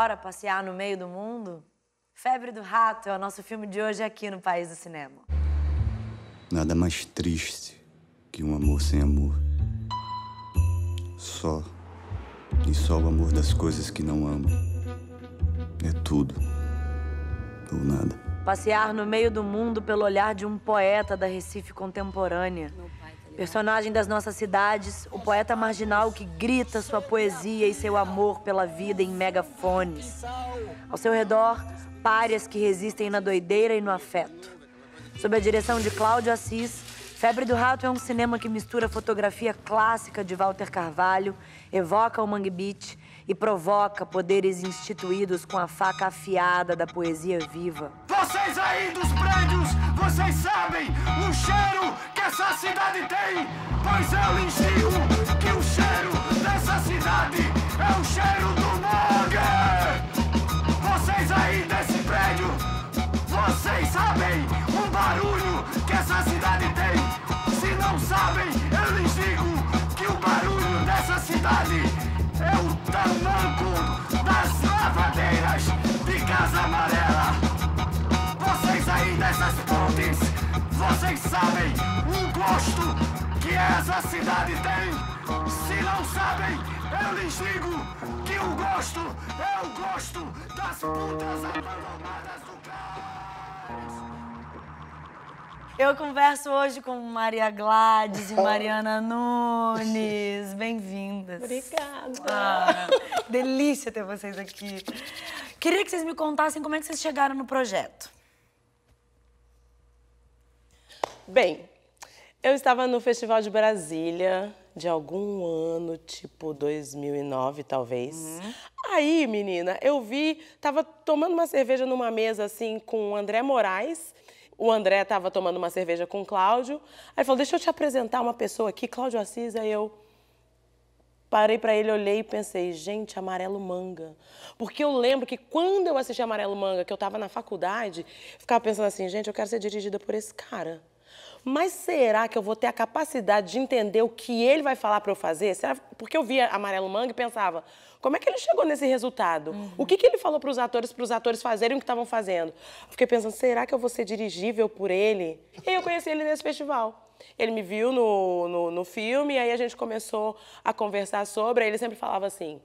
Bora passear no meio do mundo? Febre do Rato é o nosso filme de hoje aqui no País do Cinema. Nada mais triste que um amor sem amor. Só. E só o amor das coisas que não amo. É tudo. Ou nada. Passear no meio do mundo pelo olhar de um poeta da Recife contemporânea. Personagem das nossas cidades, o poeta marginal que grita sua poesia e seu amor pela vida em megafones. Ao seu redor, párias que resistem na doideira e no afeto. Sob a direção de Cláudio Assis, Febre do Rato é um cinema que mistura fotografia clássica de Walter Carvalho, evoca o Mangue Beach e provoca poderes instituídos com a faca afiada da poesia viva. Vocês aí dos prédios, vocês sabem o cheiro que essa cidade tem. Pois eu lhes digo que o cheiro dessa cidade é o cheiro do Burger. Vocês aí desse prédio, vocês sabem o barulho que essa cidade tem. Se não sabem, eu lhes digo que o barulho dessa cidade é o tamanco das lavadeiras de Casa Amarela. Vocês sabem o gosto que essa cidade tem? Se não sabem, eu lhes digo que o gosto é o gosto das putas abandonadas do cais. Eu converso hoje com Maria Gladys e oh. Mariana Nunes. Bem-vindas. Obrigada. Ah, delícia ter vocês aqui. Queria que vocês me contassem como é que vocês chegaram no projeto. Bem, eu estava no Festival de Brasília de algum ano, tipo 2009, talvez. Uhum. Aí, menina, eu vi, tava tomando uma cerveja numa mesa assim com o André Moraes. O André tava tomando uma cerveja com o Cláudio. Aí falou: "Deixa eu te apresentar uma pessoa aqui, Cláudio Assis". Aí eu parei para ele, olhei e pensei: "Gente, Amarelo Manga". Porque eu lembro que quando eu assisti Amarelo Manga, que eu tava na faculdade, ficava pensando assim: "Gente, eu quero ser dirigida por esse cara". Mas será que eu vou ter a capacidade de entender o que ele vai falar para eu fazer? Será? Porque eu via Amarelo Manga e pensava, como é que ele chegou nesse resultado? Uhum. O que, que ele falou para os atores, para os atores fazerem o que estavam fazendo? Fiquei pensando, será que eu vou ser dirigível por ele? E eu conheci ele nesse festival. Ele me viu no, no, no filme, e aí a gente começou a conversar sobre. Aí ele sempre falava assim: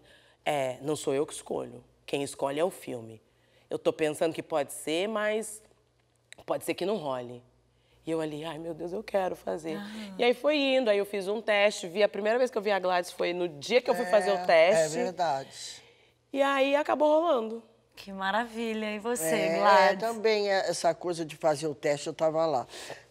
é, não sou eu que escolho, quem escolhe é o filme. Eu tô pensando que pode ser, mas pode ser que não role. E eu ali, ai meu Deus, eu quero fazer. Ah. E aí foi indo, aí eu fiz um teste, vi a primeira vez que eu vi a Gladys foi no dia que eu fui é, fazer o é, é teste. É verdade. E aí acabou rolando. Que maravilha. E você, é, Gladys? É, também essa coisa de fazer o teste, eu estava lá.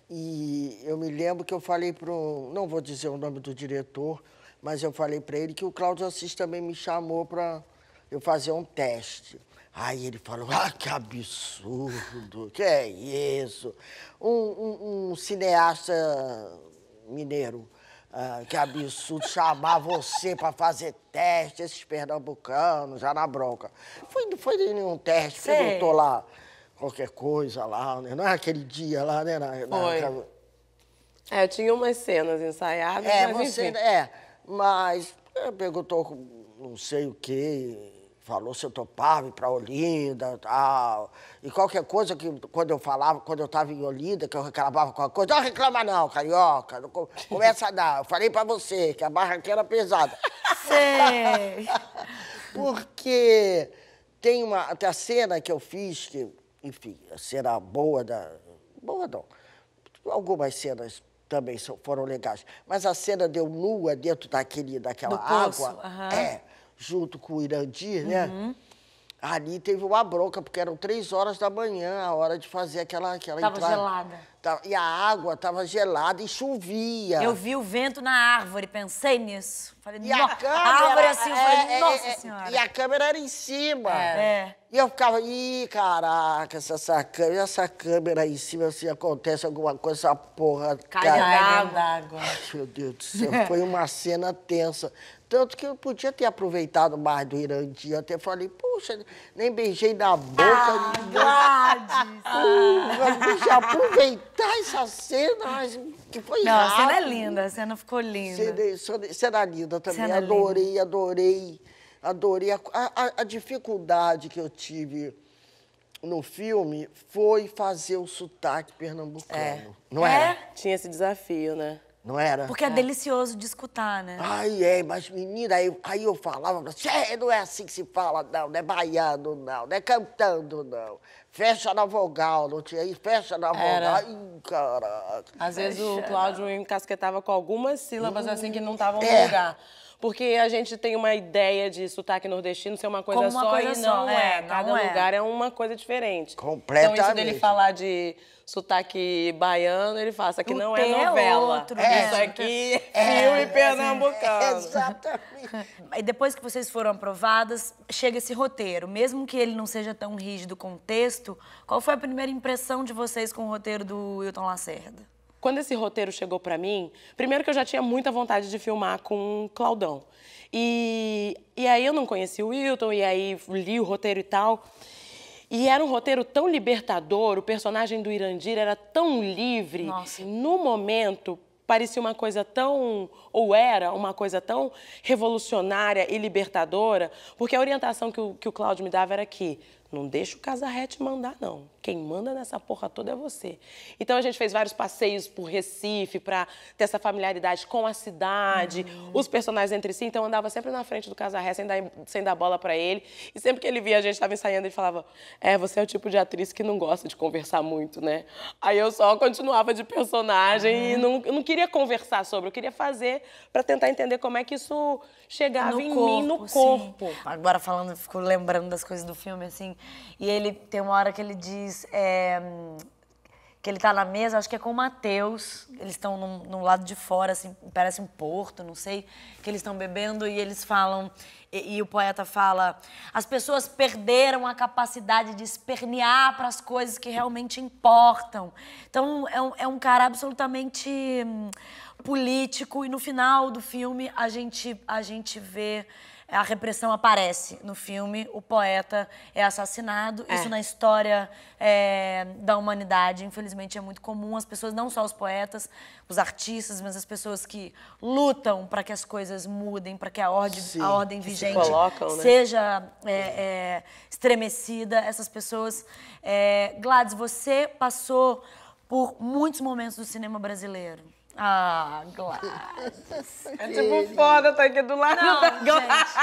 E eu me lembro que eu falei pro não vou dizer o nome do diretor, mas eu falei para ele que o Cláudio Assis também me chamou para eu fazer um teste. Aí ele falou, ah, que absurdo, que é isso? Um, um, um cineasta mineiro, ah, que absurdo, chamar você para fazer teste, esses pernambucanos, já na bronca. Foi, não foi nenhum teste, Sei. perguntou lá qualquer coisa lá, né? Não é aquele dia lá, né? Na, foi. É, eu tinha umas cenas ensaiadas, é, mas você, enfim. É, mas é, perguntou não sei o quê falou se eu topava para Olinda tal. E qualquer coisa que, quando eu falava, quando eu estava em Olinda, que eu reclamava qualquer coisa, não reclama não, carioca, não começa a dar. Eu falei para você que a barra aqui era é pesada. sim Porque tem uma até a cena que eu fiz, que, enfim, a cena boa da... Boa não. Algumas cenas também foram legais. Mas a cena deu nua dentro daquele, daquela água. Uhum. É junto com o Irandir, né? Uhum. Ali teve uma bronca, porque eram três horas da manhã a hora de fazer aquela, aquela tava entrada. gelada. Tá, e a água estava gelada e chovia. Eu vi o vento na árvore, pensei nisso. Falei, e a, câmera, a árvore assim, é, falei, é, nossa é, é, senhora. E a câmera era em cima. É. é. E eu ficava, ih, caraca, essa, essa, câmera, essa câmera aí em cima, se acontece alguma coisa, essa porra cai cara... d'água. Meu Deus do céu, foi uma cena tensa. Tanto que eu podia ter aproveitado mais do Irandinho. até falei, puxa, nem beijei na boca. Ah, nem... Gladys! Puxa, aproveitar essa cena, mas que foi Não, rápido. a cena é linda, a cena ficou linda. Cena, cena linda também, cena adorei, linda. adorei adorei. A, a, a dificuldade que eu tive no filme foi fazer o sotaque pernambucano. É. Não é? era? Tinha esse desafio, né? Não era? Porque é, é, delicioso de escutar, né? Ai, é, mas menina, aí, aí eu falava assim, é, não é assim que se fala, não, não é baiano, não, não é cantando, não. Fecha na vogal, não tinha isso, fecha na vogal. Era. Ai, caraca. Às fecha. vezes o Cláudio encasquetava com algumas sílabas hum, assim que não estavam no é. lugar porque a gente tem uma ideia de sotaque nordestino ser uma coisa uma só coisa e não só. é. é não Cada é. lugar é uma coisa diferente. Completamente. Então, isso dele falar de sotaque baiano, ele fala, isso aqui o não é, é novela. Outro, é. Isso aqui é filme é, pernambucano. É, exatamente. E depois que vocês foram aprovadas, chega esse roteiro. Mesmo que ele não seja tão rígido com o texto, qual foi a primeira impressão de vocês com o roteiro do Wilton Lacerda? Quando esse roteiro chegou para mim, primeiro que eu já tinha muita vontade de filmar com Claudão. E, e aí eu não conheci o Wilton, e aí li o roteiro e tal. E era um roteiro tão libertador, o personagem do Irandir era tão livre. Nossa. No momento, parecia uma coisa tão, ou era uma coisa tão revolucionária e libertadora, porque a orientação que o, que o Cláudio me dava era que não deixa o casarrete mandar, não. Quem manda nessa porra toda é você. Então a gente fez vários passeios por Recife para ter essa familiaridade com a cidade, uhum. os personagens entre si. Então eu andava sempre na frente do casarré sem dar, sem dar bola para ele. E sempre que ele via a gente estava ensaiando, ele falava: É, você é o tipo de atriz que não gosta de conversar muito, né? Aí eu só continuava de personagem uhum. e não, não queria conversar sobre, eu queria fazer para tentar entender como é que isso chegava no em corpo, mim, no corpo. Sim. Agora falando, fico lembrando das coisas do filme, assim e ele tem uma hora que ele diz é, que ele tá na mesa, acho que é com o Matheus. Eles estão num, lado de fora, assim, parece um porto, não sei, que eles estão bebendo e eles falam. E, e, o poeta fala: as pessoas perderam a capacidade de espernear para as coisas que realmente importam. Então é um, é um cara absolutamente hum, político, e no final do filme a gente, a gente vê a repressão aparece no filme, o poeta é assassinado. É. Isso na história é, da humanidade, infelizmente, é muito comum. As pessoas, não só os poetas, os artistas, mas as pessoas que lutam para que as coisas mudem, para que a ordem, Sim, a ordem vigente se colocam, né? seja é, é estremecida. Essas pessoas. É, Gladys, você passou por muitos momentos do cinema brasileiro. Ah, Gladys. É tipo foda, tá aqui do lado. Não, da Gladys.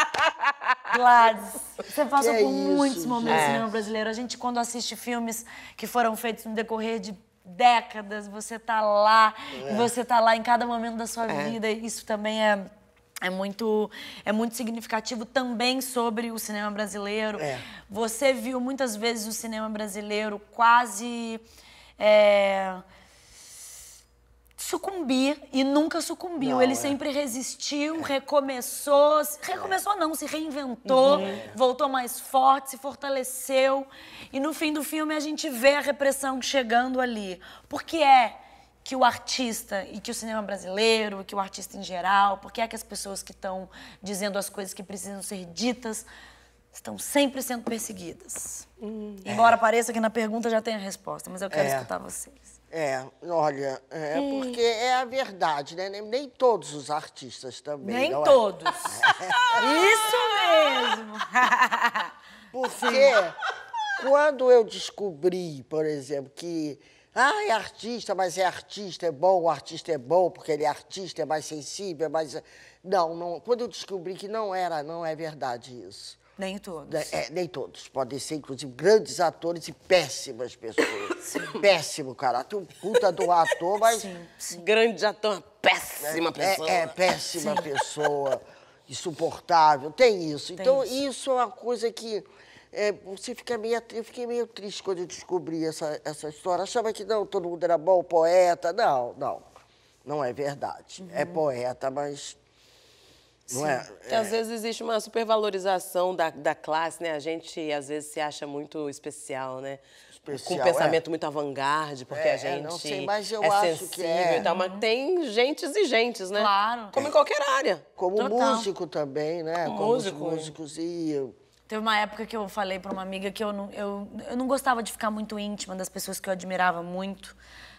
Gladys, você passou por é muitos isso, momentos gente. no cinema é. brasileiro. A gente, quando assiste filmes que foram feitos no decorrer de décadas, você tá lá, é. você tá lá em cada momento da sua é. vida. Isso também é é muito, é muito significativo também sobre o cinema brasileiro. É. Você viu muitas vezes o cinema brasileiro quase. É sucumbi e nunca sucumbiu. Não, ele é. sempre resistiu, é. recomeçou, é. recomeçou não, se reinventou, uhum. voltou mais forte, se fortaleceu. E no fim do filme a gente vê a repressão chegando ali. Porque é que o artista e que o cinema brasileiro, que o artista em geral, porque é que as pessoas que estão dizendo as coisas que precisam ser ditas estão sempre sendo perseguidas. Hum. Embora é. pareça que na pergunta já tenha a resposta, mas eu quero é. escutar vocês. É, olha, é porque é a verdade, né? Nem, nem todos os artistas também. Nem é? todos. Isso mesmo. Porque quando eu descobri, por exemplo, que ah, é artista, mas é artista, é bom, o artista é bom, porque ele é artista, é mais sensível, é mais. Não, não. Quando eu descobri que não era, não é verdade isso. Nem todos. É, é, nem todos. Podem ser, inclusive, grandes atores e péssimas pessoas. Sim. Péssimo caráter. Um puta do ator, mas. Sim, sim. Grande ator, péssima é, é pessoa. É, é péssima sim. pessoa, insuportável. Tem isso. Tem então, isso. isso. é uma coisa que. É, você fica meio, eu fiquei meio triste quando eu descobri essa, essa história. Achava que não, todo mundo era bom, poeta. Não, não. Não é verdade. É uhum. É poeta, mas não é, é... Às vezes existe uma supervalorização da, da classe, né? A gente às vezes se acha muito especial, né? Especial, com um pensamento é. muito avant-garde, porque é, a é, gente não sei, mas eu é acho sensível que é. e tal, mas uhum. tem gente exigentes, né? Claro. Como em qualquer área. Como Total. músico também, né? Como, Como músico. músicos e... Teve uma época que eu falei para uma amiga que eu não, eu, eu não gostava de ficar muito íntima das pessoas que eu admirava muito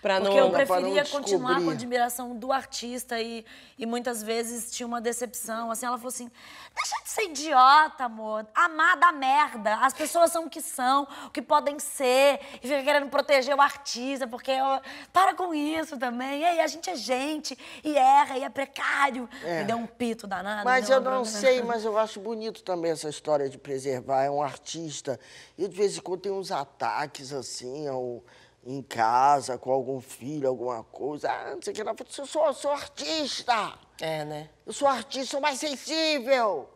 não, Porque eu preferia continuar com a admiração do artista e, e muitas vezes tinha uma decepção. Assim, ela falou assim: deixa de ser idiota, amor. Amar da merda. As pessoas são o que são, o que podem ser. E fica querendo proteger o artista, porque eu... para com isso também. E a gente é gente, e erra, e é precário. É. Me deu um pito danado. Mas eu não sei, mas eu acho bonito também essa história de preservar. É um artista. E de vez em quando tem uns ataques assim, ao. Ou em casa, com algum filho, alguma coisa. Ah, não sei o que. Ela falou, eu sou, eu sou artista. É, né? Eu sou artista, sou mais sensível.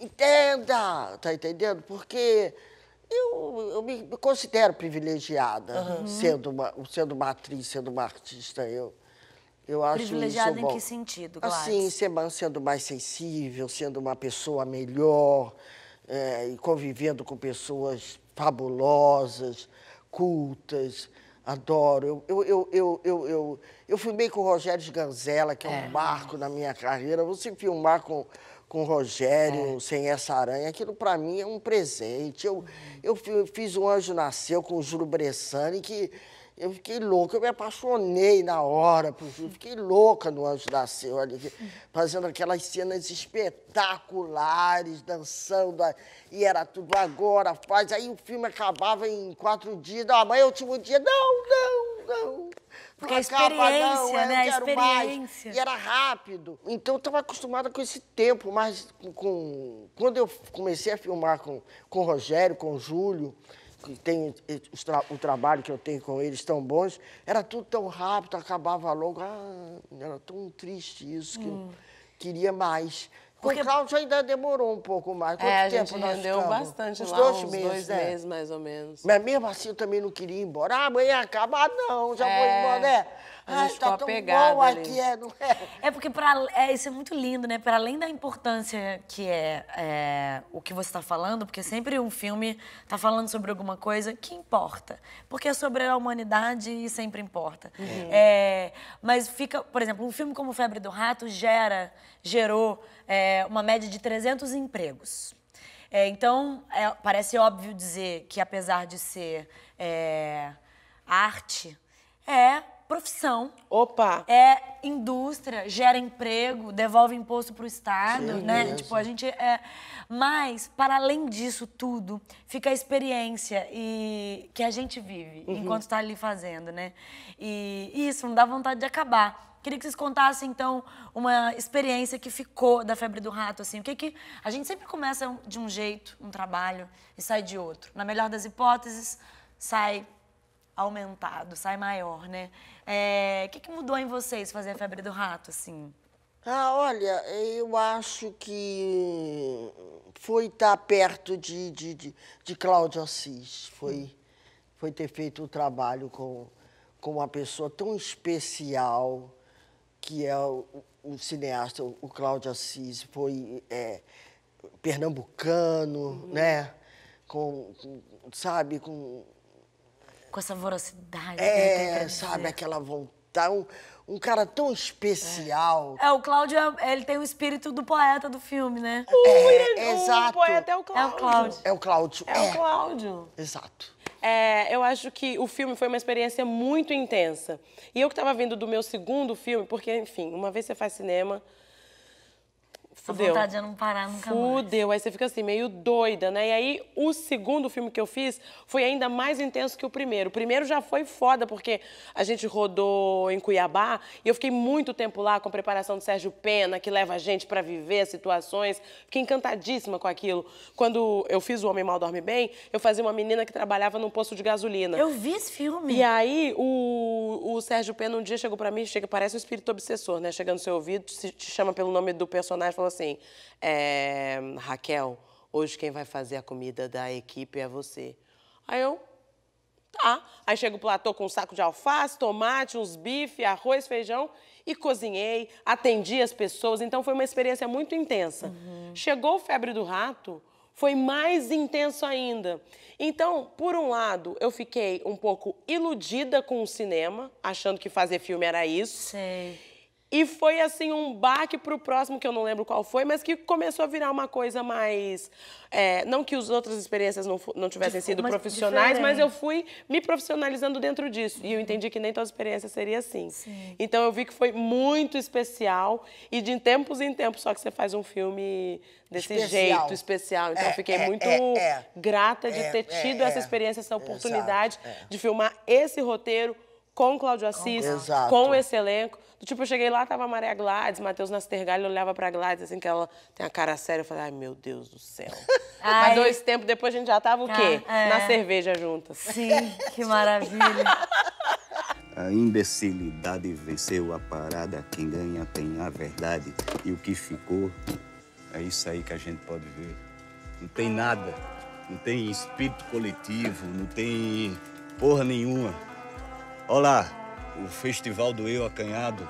Entenda, tá entendendo? Porque eu, eu me, me considero privilegiada, uhum. sendo, uma, sendo uma atriz, sendo uma artista, eu. Eu acho Privilegiada em que sentido, Gladys? Assim, ser, sendo mais sensível, sendo uma pessoa melhor, é, e convivendo com pessoas fabulosas cultas, adoro. Eu, eu, eu, eu, eu, eu, filmei com o Rogério Ganzella, que é, é um marco na minha carreira. Você filmar com, com o Rogério, é. sem essa aranha, aquilo para mim é um presente. Eu, eu fiz O Anjo Nasceu com o Júlio Bressani, que eu fiquei louca, eu me apaixonei na hora, eu fiquei louca no Anjo da Silva ali, fazendo aquelas cenas espetaculares, dançando, e era tudo agora, faz. Aí o filme acabava em quatro dias, não, amanhã é o último dia, não, não, não. Porque a acaba, não, né? Eu quero mais. E era rápido. Então eu estava acostumada com esse tempo, mas com, quando eu comecei a filmar com, com o Rogério, com o Júlio, que tem tra o trabalho que eu tenho com eles tão bons, era tudo tão rápido, acabava logo. Ah, era tão triste isso que hum. eu queria mais. Porque... Com o Cláudio ainda demorou um pouco mais. Quanto é, a tempo gente nós rendeu ficamos? bastante uns lá, dois uns meses, dois né? meses mais ou menos. Mas mesmo assim eu também não queria ir embora. Ah, amanhã é acaba, não, já é... vou embora, né? Ai, tá tão bom aqui, é, não é? É porque pra, é, isso é muito lindo, né? Para além da importância que é, é o que você está falando, porque sempre um filme está falando sobre alguma coisa que importa. Porque é sobre a humanidade e sempre importa. Uhum. É, mas fica, por exemplo, um filme como Febre do Rato gera, gerou é, uma média de 300 empregos. É, então, é, parece óbvio dizer que apesar de ser é, arte, é profissão. Opa! É indústria, gera emprego, devolve imposto para o Estado, sim, né? Mesmo. Tipo, a gente é... Mas, para além disso tudo, fica a experiência e... que a gente vive uhum. enquanto está ali fazendo, né? E... e isso, não dá vontade de acabar. Queria que vocês contassem, então, uma experiência que ficou da febre do rato, assim. O que que... A gente sempre começa de um jeito, um trabalho, e sai de outro. Na melhor das hipóteses, sai aumentado, sai maior, né? É, o que, que mudou em vocês fazer a febre do rato, assim? Ah, olha, eu acho que foi estar tá perto de, de, de, de Cláudio Assis. Foi, foi ter feito um trabalho com, com uma pessoa tão especial que é o, o cineasta, o Cláudio Assis. Foi é, pernambucano, uhum. né? Com, com, sabe, com com essa voracidade. É, sabe, aquela vontade. Um, um cara tão especial. É, é o Cláudio, é, ele tem o espírito do poeta do filme, né? É, uh, exato. O poeta é o é Cláudio. É o Cláudio. É o Cláudio. É, o Cláudio. Exato. É, eu acho que o filme foi uma experiência muito intensa. E eu que estava vindo do meu segundo filme, porque, enfim, uma vez você faz cinema, fudeu. A vontade de não parar nunca Fudeu. Mais. Aí você fica assim, meio doida, né? E aí, o segundo filme que eu fiz foi ainda mais intenso que o primeiro. O primeiro já foi foda, porque a gente rodou em Cuiabá e eu fiquei muito tempo lá com a preparação do Sérgio Pena, que leva a gente para viver situações. Fiquei encantadíssima com aquilo. Quando eu fiz O Homem Mal Dorme Bem, eu fazia uma menina que trabalhava num posto de gasolina. Eu vi esse filme. E aí, o, o Sérgio Pena um dia chegou para mim, chega, parece um espírito obsessor, né? Chegando no seu ouvido, te, te chama pelo nome do personagem, falou assim: é, Raquel, hoje quem vai fazer a comida da equipe é você. Aí eu, tá. Aí chega o platô com um saco de alface, tomate, uns bife, arroz, feijão e cozinhei, atendi as pessoas. Então foi uma experiência muito intensa. Uhum. Chegou o febre do rato foi mais intenso ainda. Então, por um lado, eu fiquei um pouco iludida com o cinema, achando que fazer filme era isso. Sei. E foi assim um baque pro próximo, que eu não lembro qual foi, mas que começou a virar uma coisa mais. É, não que as outras experiências não, não tivessem sido mas profissionais, diferente. mas eu fui me profissionalizando dentro disso. E eu entendi que nem toda experiência seria assim. Sim. Então eu vi que foi muito especial. E de tempos em tempos, só que você faz um filme desse especial. jeito especial. Então é, eu fiquei é, muito é, é. grata de é, ter tido essa experiência, essa oportunidade de filmar esse roteiro com Cláudio Assis, com esse elenco tipo, eu cheguei lá, tava a Maria Gladys, Matheus Nastergalho, eu olhava pra Gladys, assim, que ela tem a cara séria. Eu falei, ai, meu Deus do céu. Ai. Mas dois tempos depois a gente já tava o quê? Ah, é. Na cerveja juntas. Sim, que maravilha. A imbecilidade venceu a parada, quem ganha tem a verdade. E o que ficou é isso aí que a gente pode ver. Não tem nada, não tem espírito coletivo, não tem porra nenhuma. Olha lá, o Festival do Eu Acanhado.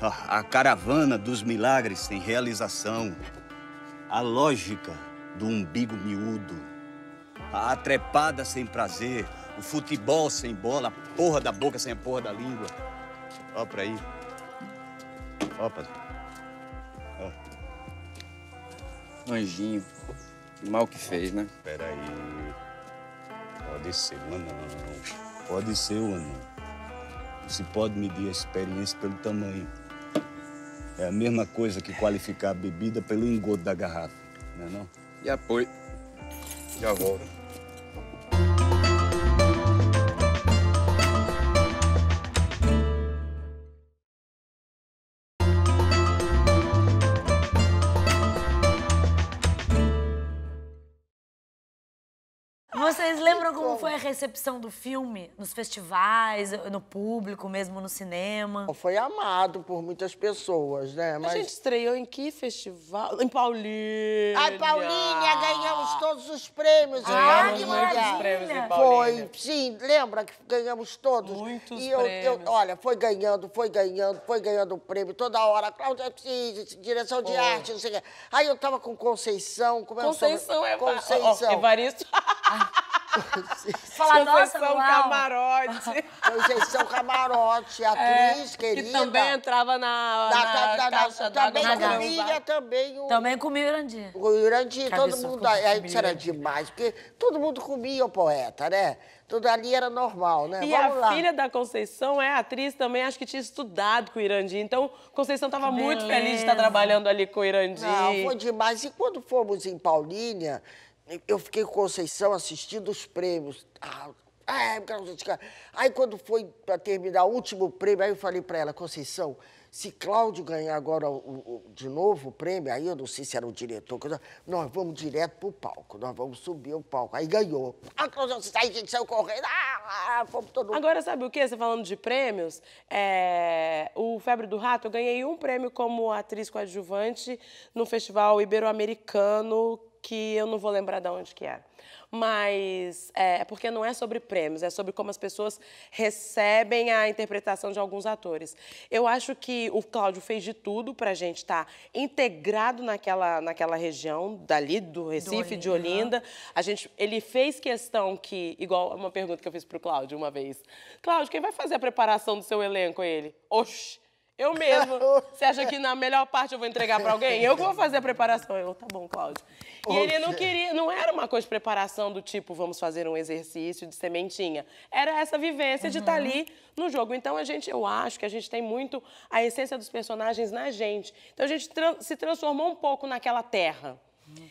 A Caravana dos Milagres tem realização. A lógica do umbigo miúdo. A trepada sem prazer. O futebol sem bola. A porra da boca sem a porra da língua. Ó pra aí. Ó, pra... Ó. Anjinho. mal que fez, né? Peraí. Pode ser o anão. Pode ser o anão se pode medir a experiência pelo tamanho. É a mesma coisa que qualificar a bebida pelo engodo da garrafa, não é não? E apoio. Já volto. Vocês lembram como, como, foi a recepção do filme? Nos festivais, no público mesmo, no cinema? Foi amado por muitas pessoas, né? Mas... A gente estreou em que festival? Em Paulínia! Ai, Paulínia, ganhamos todos os prêmios. Ah, que maravilha! Prêmios em Paulínia. foi, sim, lembra que ganhamos todos? Muitos e eu, prêmios. Eu, olha, foi ganhando, foi ganhando, foi ganhando o prêmio toda hora. Cláudia, direção de foi. arte, não sei o quê. Aí eu tava com Conceição, como é Conceição é Conceição. Oh, Evaristo. Falar, nossa, uau. Camarote. Conceição Camarote, é, atriz querida. Que também entrava na, da, na da, caixa da, Também comia também o... Também comia o Irandir. O Irandir, todo mundo... A gente é, era demais, porque todo mundo comia o poeta, né? Tudo ali era normal, né? E Vamos a lá. filha da Conceição é atriz também, acho que tinha estudado com o Irandir. Então, Conceição estava muito feliz de estar trabalhando ali com o Irandir. Não, foi demais. E quando fomos em Paulínia, eu fiquei com Conceição assistindo os prêmios. Ah, ah é, aí quando foi para terminar o último prêmio, aí eu falei para ela, Conceição, se Cláudio ganhar agora o, o, de novo o prêmio, aí eu não sei se era o diretor, nós vamos direto pro palco, nós vamos subir o palco. Aí ganhou. Ah, Cláudio, tá aí a gente saiu correndo, ah, fomos todo mundo. Agora, sabe o que? Você falando de prêmios, é... o Febre do Rato, eu ganhei um prêmio como atriz coadjuvante no Festival Ibero-Americano, que eu não vou lembrar de onde que era. É. Mas é, é porque não é sobre prêmios, é sobre como as pessoas recebem a interpretação de alguns atores. Eu acho que o Cláudio fez de tudo para a gente estar tá integrado naquela, naquela região dali do Recife, do Olinda. de Olinda. A gente, ele fez questão que, igual uma pergunta que eu fiz para o Cláudio uma vez. Cláudio, quem vai fazer a preparação do seu elenco? Ele. Oxi! Eu mesmo. Você acha que na melhor parte eu vou entregar para alguém? Eu que vou fazer a preparação. Eu, tá bom, Cláudio. E okay. ele não queria, não era uma coisa de preparação do tipo, vamos fazer um exercício de sementinha. Era essa vivência tá uhum. de estar ali no jogo. Então a gente, eu acho que a gente tem muito a essência dos personagens na gente. Então a gente tra se transformou um pouco naquela terra. Uhum.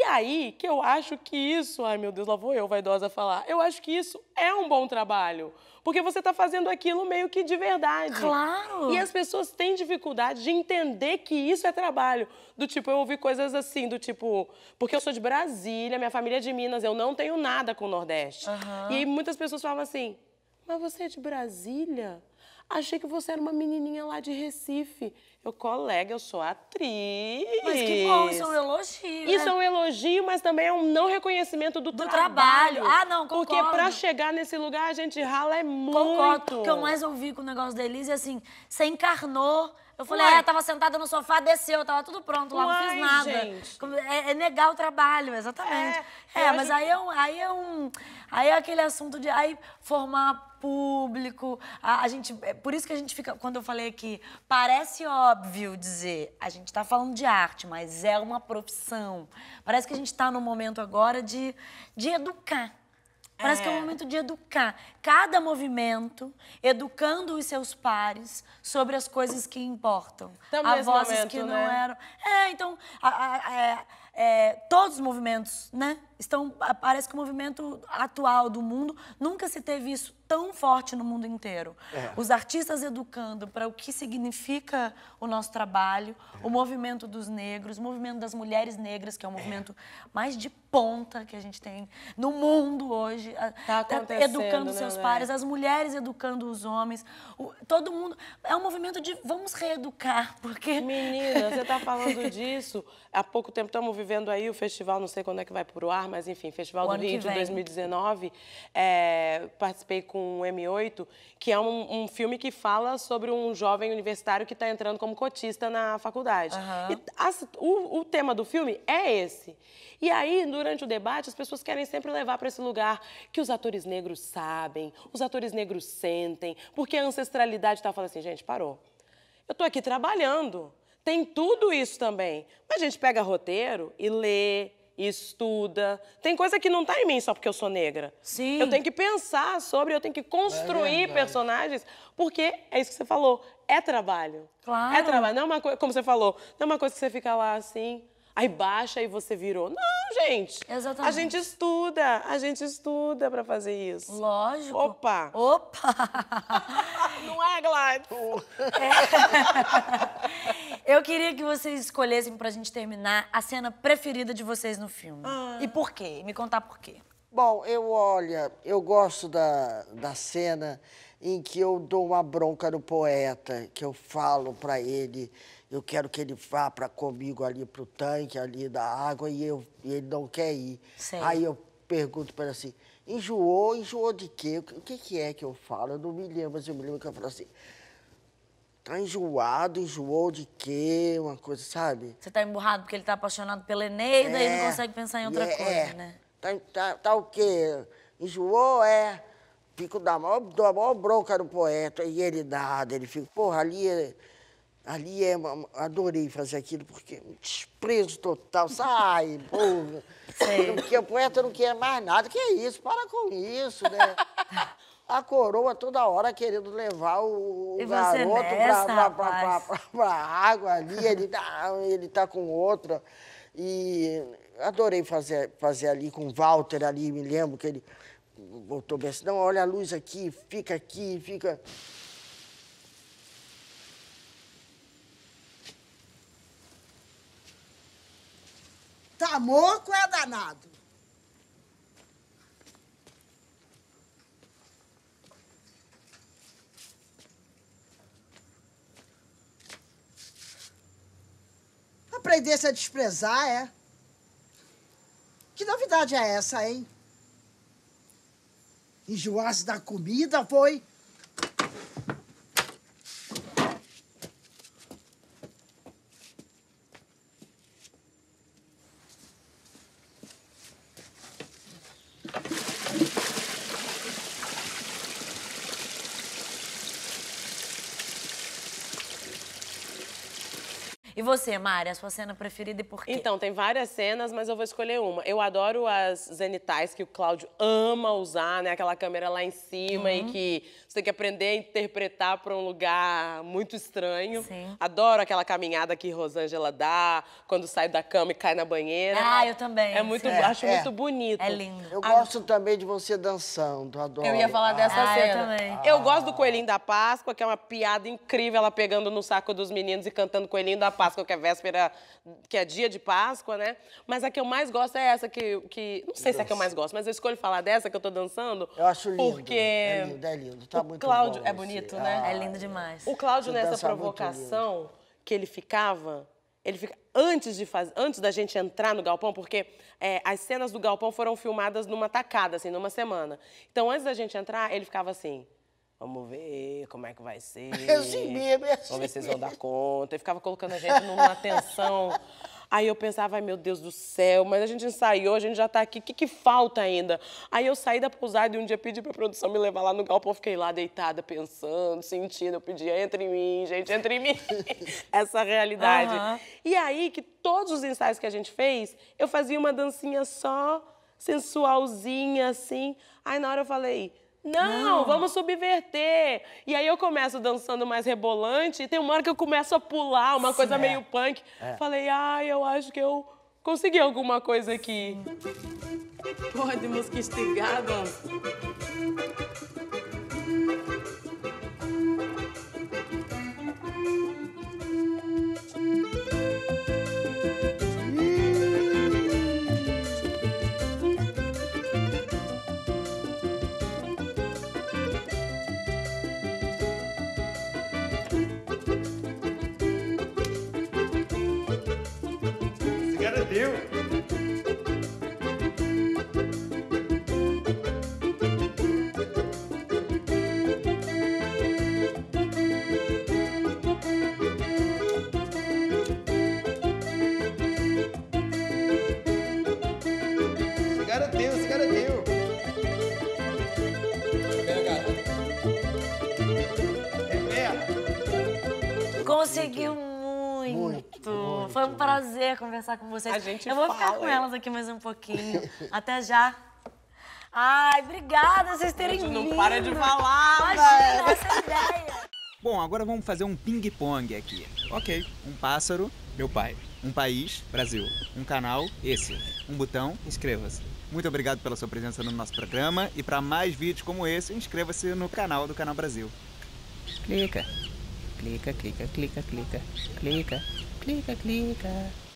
E aí que eu acho que isso, ai meu Deus, lá vou eu, vaidosa, falar. Eu acho que isso é um bom trabalho. Porque você está fazendo aquilo meio que de verdade. Claro! E as pessoas têm dificuldade de entender que isso é trabalho. Do tipo, eu ouvi coisas assim, do tipo, porque eu sou de Brasília, minha família é de Minas, eu não tenho nada com o Nordeste. Uhum. E aí muitas pessoas falavam assim, mas você é de Brasília? Achei que você era uma menininha lá de Recife. Eu, colega, eu sou atriz. Mas que bom, isso é um elogio. Né? Isso é um elogio, mas também é um não reconhecimento do, do trabalho. trabalho. Ah, não, concordo. Porque pra chegar nesse lugar, a gente rala é muito. Concordo. O que eu mais ouvi com o negócio da Elise é assim: você encarnou eu falei, ah, é, tava sentada no sofá, desceu, tava tudo pronto lá, não fiz nada. Gente. É, é negar o trabalho, exatamente. É, é mas aí, é um, aí é um. Aí é aquele assunto de aí formar público. A, a, gente, é por isso que a gente fica, quando eu falei aqui, parece óbvio dizer, a gente está falando de arte, mas é uma profissão. Parece que a gente está no momento agora de, de educar. Parece é. que é o é. momento de educar cada movimento, educando os seus pares sobre as coisas que importam. Também tá a vozes momento, que né? não eram. É, então, a, a, a, é, todos os movimentos, né? estão. Parece que o movimento atual do mundo nunca se teve isso tão forte no mundo inteiro. É. Os artistas educando para o que significa o nosso trabalho, é. o movimento dos negros, o movimento das mulheres negras, que é o é. movimento é. mais de ponta que a gente tem no mundo hoje. Tá é, acontecendo, educando né, seus né, pares, né? as mulheres educando os homens. O, todo mundo. É um movimento de vamos reeducar, porque. Menina, você está falando disso. Há pouco tempo estamos vivendo aí o festival, não sei quando é que vai pro o ar, mas enfim, Festival o do Rio de 2019, é, participei com o M8, que é um, um, filme que fala sobre um jovem universitário que está entrando como cotista na faculdade. Uhum. E a, o, o tema do filme é esse. E aí, durante o debate, as pessoas querem sempre levar para esse lugar que os atores negros sabem, os atores negros sentem, porque a ancestralidade está falando assim, gente, parou. Eu estou aqui trabalhando. Tem tudo isso também. Mas a gente pega roteiro e lê, estuda. Tem coisa que não tá em mim só porque eu sou negra. Sim. Eu tenho que pensar sobre, eu tenho que construir é personagens, porque é isso que você falou, é trabalho. Claro. É trabalho, não é uma coisa, como você falou, não é uma coisa que você fica lá assim, aí baixa e você virou. Não, gente. Exatamente. A gente estuda, a gente estuda para fazer isso. Lógico. Opa. Opa. Não é, Gladys? É. Eu queria que vocês escolhessem pra gente terminar a cena preferida de vocês no filme. Ah. E por quê? Me contar por quê. Bom, eu olha, eu gosto da, da cena em que eu dou uma bronca no poeta, que eu falo para ele eu quero que ele vá para comigo ali para o tanque, ali da água, e, eu, e ele não quer ir. Aí eu pergunto para ele assim, enjoou, enjoou de quê? O que, que é que eu falo? Eu não me lembro, mas eu me lembro que eu falo assim, tá enjoado, enjoou de quê? Uma coisa, sabe? Você tá emburrado porque ele tá apaixonado pela Eneida é, e não consegue pensar em outra é, é, coisa, é. né? Tá, tá, tá o quê? Enjoou, é fico da maior, da maior bronca no poeta, e ele nada, ele fica, porra, ali é Ali é. Adorei fazer aquilo, porque um desprezo total. Sai, porra. Porque o poeta não quer mais nada. Que é isso? Para com isso, né? A coroa toda hora querendo levar o, o garoto para a água ali, ele, tá, ele tá com outra. E adorei fazer, fazer ali com o Walter ali, me lembro que ele botou bem assim, não, olha a luz aqui, fica aqui, fica. Tamoco tá é danado. se a desprezar, é? Que novidade é essa, hein? Enjoar-se da comida, foi? E você, Mari, a sua cena preferida e por quê? Então, tem várias cenas, mas eu vou escolher uma. Eu adoro as zenitais que o Cláudio ama usar, né? Aquela câmera lá em cima uhum. e que você tem que aprender a interpretar para um lugar muito estranho. Sim. Adoro aquela caminhada que Rosângela dá, quando sai da cama e cai na banheira. Ah, eu também. É muito, é, acho é. muito é. bonito. É lindo. Eu ah, gosto também de você dançando, adoro. Eu ia falar dessa ah, cena. Eu, também. eu ah. gosto do Coelhinho da Páscoa, que é uma piada incrível, ela pegando no saco dos meninos e cantando Coelhinho da Páscoa. Páscoa, que é véspera, que é dia de Páscoa, né? Mas a que eu mais gosto é essa que. que não sei Nossa. se é a que eu mais gosto, mas eu escolho falar dessa que eu tô dançando. Eu acho lindo. Porque. É lindo, é lindo. Tá muito Cláudio, bom, É bonito, ah, né? Ah, é lindo demais. O Cláudio, nessa provocação que ele ficava, ele fica antes de antes da gente entrar no galpão, porque é, as cenas do galpão foram filmadas numa tacada, assim, numa semana. Então, antes da gente entrar, ele ficava assim. Vamos ver como é que vai ser. Assim mesmo, é assim Vamos ver se vocês vão dar conta. E ficava colocando a gente numa tensão. Aí eu pensava, ai meu Deus do céu, mas a gente ensaiou, a gente já tá aqui, o que, que falta ainda? Aí eu saí da pousada e um dia pedi pra produção me levar lá no galpão, fiquei lá deitada, pensando, sentindo, eu pedia, entre em mim, gente, entre em mim, essa realidade. Uhum. E aí que todos os ensaios que a gente fez, eu fazia uma dancinha só, sensualzinha, assim. Aí na hora eu falei, não, não, vamos subverter. E aí eu começo dançando mais rebolante e tem uma hora que eu começo a pular, uma Sim, coisa é. meio punk. É. Falei, ai, ah, eu acho que eu consegui alguma coisa aqui. Pode, música estigada. prazer conversar com vocês. A gente Eu vou fala, ficar com hein? elas aqui mais um pouquinho. Até já. Ai, obrigada vocês terem vindo. Não para de falar, Imagina essa ideia. Bom, agora vamos fazer um ping-pong aqui. Ok, um pássaro, meu pai. Um país, Brasil. Um canal, esse. Um botão, inscreva-se. Muito obrigado pela sua presença no nosso programa e para mais vídeos como esse, inscreva-se no canal do Canal Brasil. Clica, clica, clica, clica, clica, clica, clica, clica.